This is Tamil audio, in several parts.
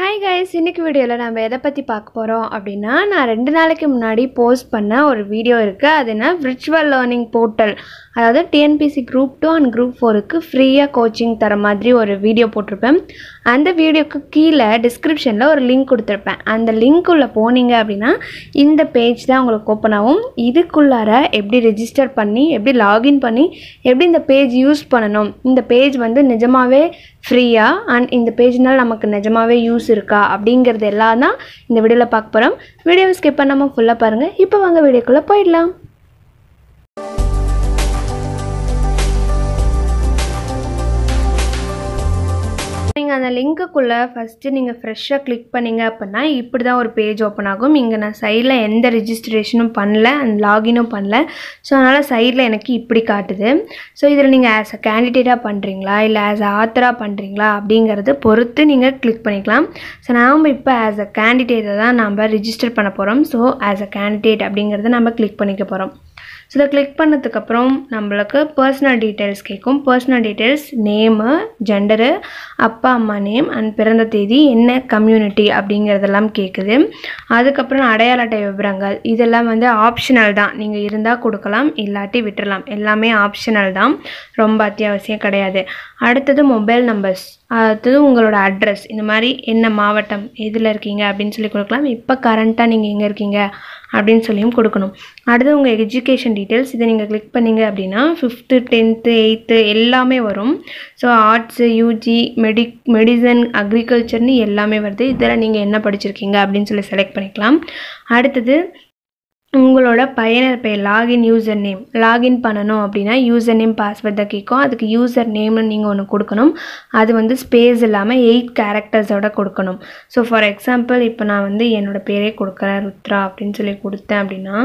ஹாய் கைஸ் இன்றைக்கி வீடியோவில் நம்ம எதை பற்றி பார்க்க போகிறோம் அப்படின்னா நான் ரெண்டு நாளைக்கு முன்னாடி போஸ்ட் பண்ண ஒரு வீடியோ இருக்குது அது என்ன விர்ச்சுவல் லேர்னிங் போர்ட்டல் அதாவது TNPSC group two and group ஃபோருக்கு ஃப்ரீயாக கோச்சிங் தர மாதிரி ஒரு வீடியோ போட்டிருப்பேன் அந்த வீடியோக்கு கீழே டிஸ்கிரிப்ஷனில் ஒரு லிங்க் கொடுத்துருப்பேன் அந்த லிங்க் உள்ளே போனீங்க அப்படின்னா இந்த பேஜ் தான் உங்களுக்கு ஓப்பன் ஆகும் இதுக்குள்ளார எப்படி ரிஜிஸ்டர் பண்ணி எப்படி லாகின் பண்ணி எப்படி இந்த பேஜ் யூஸ் பண்ணணும் இந்த பேஜ் வந்து நிஜமாகவே ஃப்ரீயாக அண்ட் இந்த பேஜ்னால் நமக்கு நிஜமாகவே யூஸ் இருக்கா அப்படிங்கிறது எல்லாம் தான் இந்த வீடியோவில் பார்க்க போகிறோம் வீடியோவை ஸ்கிப் பண்ணாமல் ஃபுல்லாக பாருங்கள் இப்போ வாங்க வீடியோக்குள்ளே போயிடலாம் நீங்கள் அந்த லிங்க்குக்குள்ளே ஃபஸ்ட்டு நீங்கள் ஃப்ரெஷ்ஷாக கிளிக் பண்ணிங்க அப்படின்னா இப்படி தான் ஒரு பேஜ் ஓப்பன் ஆகும் இங்கே நான் சைடில் எந்த ரிஜிஸ்ட்ரேஷனும் பண்ணல அண்ட் லாகினும் பண்ணல ஸோ அதனால் சைடில் எனக்கு இப்படி காட்டுது ஸோ இதில் நீங்கள் ஆஸ் அ கேண்டிடேட்டாக பண்ணுறீங்களா இல்லை ஆஸ் அ ஆத்தராக பண்ணுறீங்களா அப்படிங்கிறது பொறுத்து நீங்கள் கிளிக் பண்ணிக்கலாம் ஸோ நாம் இப்போ ஆஸ் அ கேண்டிடேட்டை தான் நம்ம ரிஜிஸ்டர் பண்ண போகிறோம் ஸோ ஆஸ் அ கேண்டிடேட் அப்படிங்கிறத நம்ம கிளிக் பண்ணிக்க போகிறோம் ஸோ இதை கிளிக் பண்ணதுக்கப்புறம் நம்மளுக்கு பர்சனல் டீட்டெயில்ஸ் கேட்கும் பர்சனல் டீட்டெயில்ஸ் நேமு ஜெண்டரு அப்பா அம்மா நேம் அண்ட் பிறந்த தேதி என்ன கம்யூனிட்டி அப்படிங்கிறதெல்லாம் கேட்குது அதுக்கப்புறம் அடையாள அட்டை விவரங்கள் இதெல்லாம் வந்து ஆப்ஷனல் தான் நீங்கள் இருந்தால் கொடுக்கலாம் இல்லாட்டி விட்டுடலாம் எல்லாமே ஆப்ஷனல் தான் ரொம்ப அத்தியாவசியம் கிடையாது அடுத்தது மொபைல் நம்பர்ஸ் அடுத்தது உங்களோட அட்ரஸ் இந்த மாதிரி என்ன மாவட்டம் எதில் இருக்கீங்க அப்படின்னு சொல்லி கொடுக்கலாம் இப்போ கரண்ட்டாக நீங்கள் எங்கே இருக்கீங்க அப்படின்னு சொல்லியும் கொடுக்கணும் அடுத்து உங்கள் எஜுகேஷன் டீட்டெயில்ஸ் இதை நீங்கள் கிளிக் பண்ணிங்க அப்படின்னா ஃபிஃப்த்து டென்த்து எயித்து எல்லாமே வரும் so arts UG medi medicine அக்ரிகல்ச்சர்னு எல்லாமே வருது இதில் நீங்கள் என்ன படிச்சிருக்கீங்க அப்படின்னு சொல்லி செலக்ட் பண்ணிக்கலாம் அடுத்தது உங்களோட பயனர் பெயர் லாகின் யூசர் நேம் லாகின் பண்ணணும் அப்படின்னா யூசர் நேம் பாஸ்வேர்டை கேட்கும் அதுக்கு யூசர் நேம்னு நீங்கள் ஒன்று கொடுக்கணும் அது வந்து ஸ்பேஸ் இல்லாமல் எயிட் கேரக்டர்ஸோட கொடுக்கணும் ஸோ ஃபார் எக்ஸாம்பிள் இப்போ நான் வந்து என்னோடய பேரே கொடுக்குறேன் ருத்ரா அப்படின்னு சொல்லி கொடுத்தேன் அப்படின்னா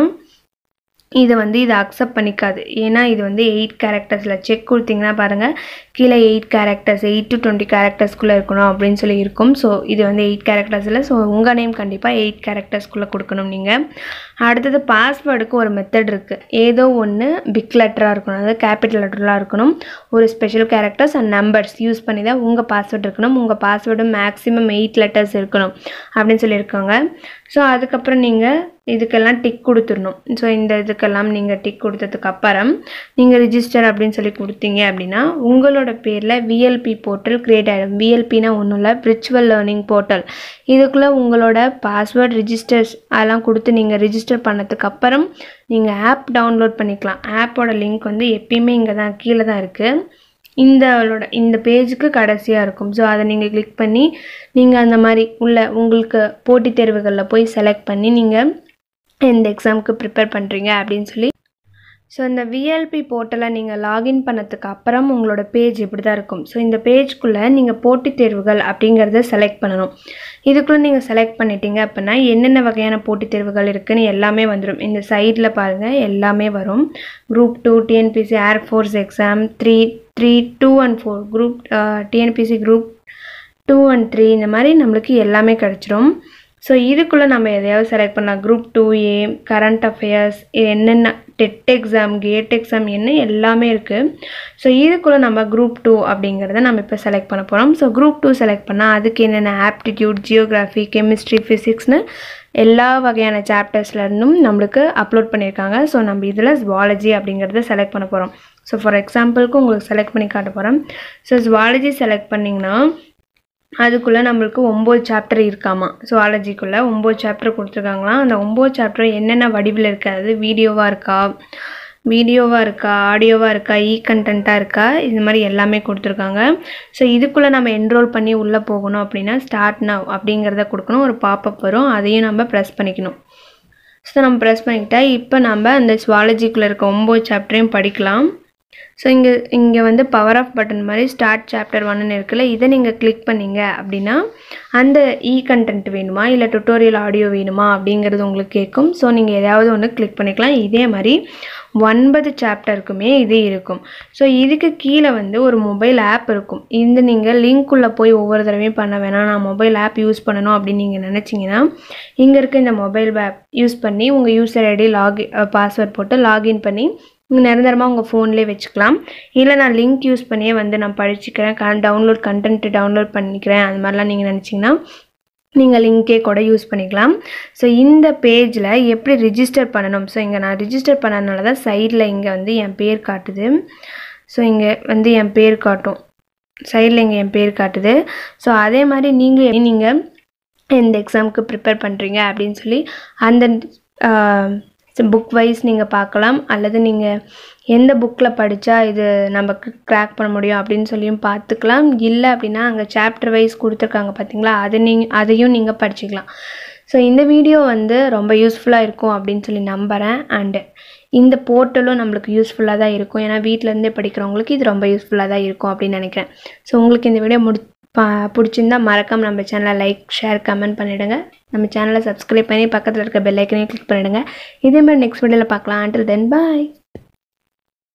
இதை வந்து இதை அக்செப்ட் பண்ணிக்காது ஏன்னா இது வந்து எயிட் கேரக்டர்ஸில் செக் கொடுத்தீங்கன்னா பாருங்கள் கீழே eight characters eight to twenty கேரக்டர்ஸ்குள்ளே இருக்கணும் அப்படின்னு சொல்லி இருக்கும் ஸோ இது வந்து எயிட் கேரக்டர்ஸில் ஸோ உங்கள் நேம் கண்டிப்பாக எயிட் கேரக்டர்ஸ்குள்ளே கொடுக்கணும் நீங்கள் அடுத்தது பாஸ்வேர்டுக்கு ஒரு மெத்தட் இருக்குது ஏதோ ஒன்று பிக் லெட்டராக இருக்கணும் அதாவது கேபிட்டல் லெட்டராக இருக்கணும் ஒரு special characters and numbers use பண்ணி தான் உங்கள் பாஸ்வேர்டு இருக்கணும் உங்கள் பாஸ்வேர்டு மேக்ஸிமம் எயிட் லெட்டர்ஸ் இருக்கணும் அப்படின்னு சொல்லியிருக்காங்க ஸோ அதுக்கப்புறம் நீங்கள் இதுக்கெல்லாம் டிக் கொடுத்துடணும் ஸோ இந்த இதுக்கெல்லாம் நீங்கள் டிக் கொடுத்ததுக்கு அப்புறம் நீங்கள் ரிஜிஸ்டர் அப்படின்னு சொல்லி கொடுத்தீங்க அப்படின்னா உங்களோட பேரில் விஎல்பி போர்ட்டல் க்ரியேட் ஆகிடும் விஎல்பினா ஒன்றும் இல்லை விர்ச்சுவல் லேர்னிங் போர்ட்டல் இதுக்குள்ளே உங்களோட பாஸ்வேர்ட் ரிஜிஸ்டர்ஸ் அதெல்லாம் கொடுத்து நீங்கள் ரிஜிஸ்டர் பண்ணதுக்கு அப்புறம் நீங்கள் ஆப் டவுன்லோட் பண்ணிக்கலாம் ஆப்போட லிங்க் வந்து எப்பயுமே இங்கே தான் கீழே தான் இருக்குது இந்த அவளோட இந்த பேஜுக்கு கடைசியாக இருக்கும் ஸோ அதை நீங்கள் கிளிக் பண்ணி நீங்கள் அந்த மாதிரி உள்ள உங்களுக்கு போட்டித் தேர்வுகளில் போய் செலக்ட் பண்ணி நீங்கள் எந்த எக்ஸாமுக்கு ப்ரிப்பேர் பண்ணுறீங்க அப்படின்னு சொல்லி ஸோ இந்த விஎல்பி போர்ட்டலை நீங்கள் லாகின் பண்ணதுக்கு அப்புறம் உங்களோட பேஜ் இப்படி தான் இருக்கும் ஸோ இந்த பேஜ்குள்ளே நீங்கள் போட்டித் தேர்வுகள் அப்படிங்கிறத செலக்ட் பண்ணணும் இதுக்குள்ளே நீங்கள் செலக்ட் பண்ணிட்டீங்க அப்படின்னா என்னென்ன வகையான போட்டித் தேர்வுகள் இருக்குதுன்னு எல்லாமே வந்துடும் இந்த சைடில் பாருங்கள் எல்லாமே வரும் group two TNPSC air force exam three three two and four group TNPSC group two and three இந்த மாதிரி நம்மளுக்கு எல்லாமே கிடச்சிரும் ஸோ இதுக்குள்ளே நம்ம எதையாவது செலக்ட் பண்ணலாம் group two A current affairs என்னென்ன டெட் எக்ஸாம் கேட் எக்ஸாம் என்ன எல்லாமே இருக்குது ஸோ இதுக்குள்ளே நம்ம குரூப் டூ அப்படிங்கிறத நம்ம இப்போ செலக்ட் பண்ண போகிறோம் ஸோ குரூப் டூ செலக்ட் பண்ணால் அதுக்கு என்னென்ன ஆப்டிடியூட் ஜியோகிராஃபி கெமிஸ்ட்ரி ஃபிசிக்ஸ்னு எல்லா வகையான சாப்டர்ஸ்லேருந்தும் நம்மளுக்கு அப்லோட் பண்ணியிருக்காங்க ஸோ நம்ம இதில் ஜுவாலஜி அப்படிங்கிறத செலக்ட் பண்ண போகிறோம் ஸோ ஃபார் எக்ஸாம்பிளுக்கு உங்களுக்கு செலக்ட் பண்ணி காட்ட போகிறோம் ஸோ ஜுவாலஜி செலக்ட் பண்ணிங்கன்னா அதுக்குள்ளே நம்மளுக்கு ஒம்பது சாப்டர் இருக்காமா சுவாலஜிக்குள்ளே ஒம்பது சாப்டர் கொடுத்துருக்காங்களாம் அந்த ஒம்பது சாப்டர் என்னென்ன வடிவில் இருக்காது வீடியோவாக இருக்கா வீடியோவாக இருக்கா ஆடியோவாக இருக்கா இ கண்டென்ட்டாக இருக்கா இது மாதிரி எல்லாமே கொடுத்துருக்காங்க ஸோ இதுக்குள்ளே நம்ம என்ரோல் பண்ணி உள்ளே போகணும் அப்படின்னா ஸ்டார்ட் நவ் அப்படிங்கிறத கொடுக்கணும் ஒரு பாப்பப் வரும் அதையும் நம்ம ப்ரெஸ் பண்ணிக்கணும் ஸோ நம்ம ப்ரெஸ் பண்ணிக்கிட்டால் இப்போ நம்ம அந்த சுவாலஜிக்குள்ளே இருக்க ஒம்பது சாப்டரையும் படிக்கலாம் ஸோ இங்கே இங்கே வந்து பவர் ஆஃப் பட்டன் மாதிரி ஸ்டார்ட் சாப்டர் ஒன்னு இருக்குல்ல இதை நீங்கள் கிளிக் பண்ணிங்க அப்படின்னா அந்த இ கண்டென்ட் வேணுமா இல்லை டுட்டோரியல் ஆடியோ வேணுமா அப்படிங்கிறது உங்களுக்கு கேட்கும் ஸோ நீங்கள் எதாவது ஒன்று கிளிக் பண்ணிக்கலாம் இதே மாதிரி ஒன்பது சாப்டருக்குமே இது இருக்கும் ஸோ இதுக்கு கீழே வந்து ஒரு மொபைல் ஆப் இருக்கும் இந்த நீங்கள் லிங்க்குள்ளே போய் ஒவ்வொரு தடவையும் பண்ண வேணாம் நான் மொபைல் ஆப் யூஸ் பண்ணணும் அப்படின்னு நீங்கள் நினச்சிங்கன்னா இங்கே இருக்க இந்த மொபைல் ஆப் யூஸ் பண்ணி உங்கள் யூஸர் ஐடி லாகின் பாஸ்வேர்ட் போட்டு லாகின் பண்ணி நிரந்தரமாக உங்கள் ஃபோன்லேயே வச்சுக்கலாம் இல்லை நான் லிங்க் யூஸ் பண்ணியே வந்து நான் படிச்சுக்கிறேன் க டவுன்லோட் கண்டென்ட்டு டவுன்லோட் பண்ணிக்கிறேன் அது மாதிரிலாம் நீங்கள் நினச்சிங்கன்னா நீங்கள் லிங்கே கூட யூஸ் பண்ணிக்கலாம் ஸோ இந்த பேஜில் எப்படி ரிஜிஸ்டர் பண்ணணும் ஸோ இங்கே நான் ரிஜிஸ்டர் பண்ணதுனால தான் சைடில் இங்கே வந்து என் பேர் காட்டுது ஸோ இங்கே வந்து என் பேர் காட்டும் சைடில் இங்கே என் பேர் காட்டுது ஸோ அதே மாதிரி நீங்களே நீங்கள் இந்த எக்ஸாமுக்கு ப்ரிப்பேர் பண்ணுறீங்க அப்படின்னு சொல்லி அந்த புக் வைஸ் நீங்கள் பார்க்கலாம் அல்லது நீங்கள் எந்த புக்கில் படித்தா இது நமக்கு க்ராக் பண்ண முடியும் அப்படின்னு சொல்லியும் பார்த்துக்கலாம் இல்லை அப்படின்னா அங்கே சாப்டர் வைஸ் கொடுத்துருக்காங்க பார்த்தீங்களா அதை நீங்கள் அதையும் நீங்கள் படிச்சுக்கலாம் ஸோ இந்த வீடியோ வந்து ரொம்ப யூஸ்ஃபுல்லாக இருக்கும் அப்படின்னு சொல்லி நம்புகிறேன் அண்டு இந்த போர்ட்டலும் நம்மளுக்கு யூஸ்ஃபுல்லாக தான் இருக்கும் ஏன்னா வீட்டிலேருந்தே படிக்கிறவங்களுக்கு இது ரொம்ப யூஸ்ஃபுல்லாக தான் இருக்கும் அப்படின்னு நினைக்கிறேன் ஸோ உங்களுக்கு இந்த வீடியோ முடி பா பிடிச்சிருந்தா மறக்காமல் நம்ம சேனலை லைக் ஷேர் கமெண்ட் பண்ணிவிடுங்க நம்ம சேனலை சப்ஸ்கிரைப் பண்ணி பக்கத்தில் இருக்க பெல்லைக்கனையும் கிளிக் பண்ணிவிடுங்க மாதிரி நெக்ஸ்ட் வீடியோவில் பார்க்கலாம் அண்டில் தென் பாய்